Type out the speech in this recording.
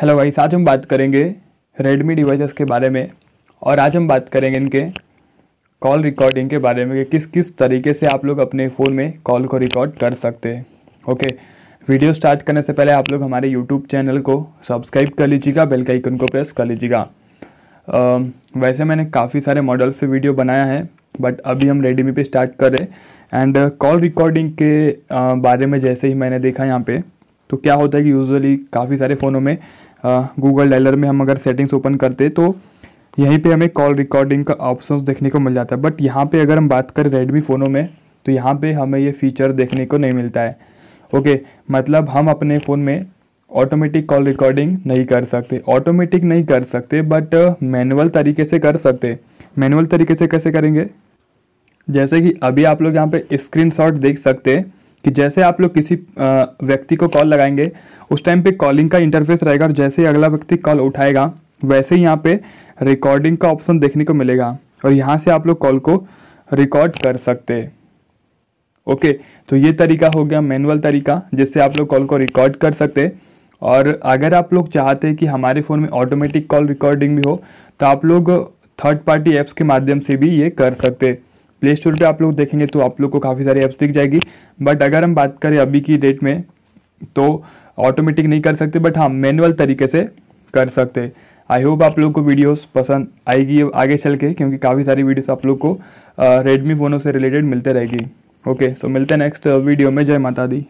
hello भाई आज हम बात करेंगे रेडमी डिवाइसेस के बारे में और आज हम बात करेंगे इनके कॉल रिकॉर्डिंग के बारे में कि किस किस तरीके से आप लोग अपने फ़ोन में कॉल को रिकॉर्ड कर सकते हैं ओके वीडियो स्टार्ट करने से पहले आप लोग हमारे यूट्यूब चैनल को सब्सक्राइब कर लीजिएगा बेल का आइकन को प्रेस कर लीजिएगा वैसे मैंने काफ़ी सारे मॉडल्स पर वीडियो बनाया है बट अभी हम रेडमी पर स्टार्ट करें एंड कॉल रिकॉर्डिंग के uh, बारे में जैसे ही मैंने देखा यहाँ पर तो क्या होता है कि यूजुअली काफ़ी सारे फ़ोनों में गूगल हाँ, डायलर में हम अगर सेटिंग्स ओपन करते तो यहीं पे हमें कॉल रिकॉर्डिंग का ऑप्शन देखने को मिल जाता है बट यहाँ पे अगर हम बात करें रेडमी फ़ोनों में तो यहाँ पे हमें ये फीचर देखने को नहीं मिलता है ओके मतलब हम अपने फ़ोन में ऑटोमेटिक कॉल रिकॉर्डिंग नहीं कर सकते ऑटोमेटिक नहीं कर सकते बट मैनुअल तरीके से कर सकते मैनुअल तरीके से कैसे करेंगे जैसे कि अभी आप लोग यहाँ पर स्क्रीन देख सकते हैं कि जैसे आप लोग किसी व्यक्ति को कॉल लगाएंगे उस टाइम पे कॉलिंग का इंटरफेस रहेगा और जैसे ही अगला व्यक्ति कॉल उठाएगा वैसे ही यहाँ पे रिकॉर्डिंग का ऑप्शन देखने को मिलेगा और यहाँ से आप लोग कॉल को रिकॉर्ड कर सकते ओके तो ये तरीका हो गया मैनुअल तरीका जिससे आप लोग कॉल को रिकॉर्ड कर सकते और अगर आप लोग चाहते हैं कि हमारे फ़ोन में ऑटोमेटिक कॉल रिकॉर्डिंग भी हो तो आप लोग थर्ड पार्टी ऐप्स के माध्यम से भी ये कर सकते प्ले स्टोर पर आप लोग देखेंगे तो आप लोग को काफ़ी सारी ऐप्स दिख जाएगी बट अगर हम बात करें अभी की डेट में तो ऑटोमेटिक नहीं कर सकते बट हाँ मैनुअल तरीके से कर सकते आई होप आप लोग को वीडियोस पसंद आएगी आगे चल के क्योंकि काफ़ी सारी वीडियोस आप लोग को रेडमी फ़ोनों से रिलेटेड मिलते रहेगी ओके सो मिलते हैं नेक्स्ट वीडियो में जय माता दी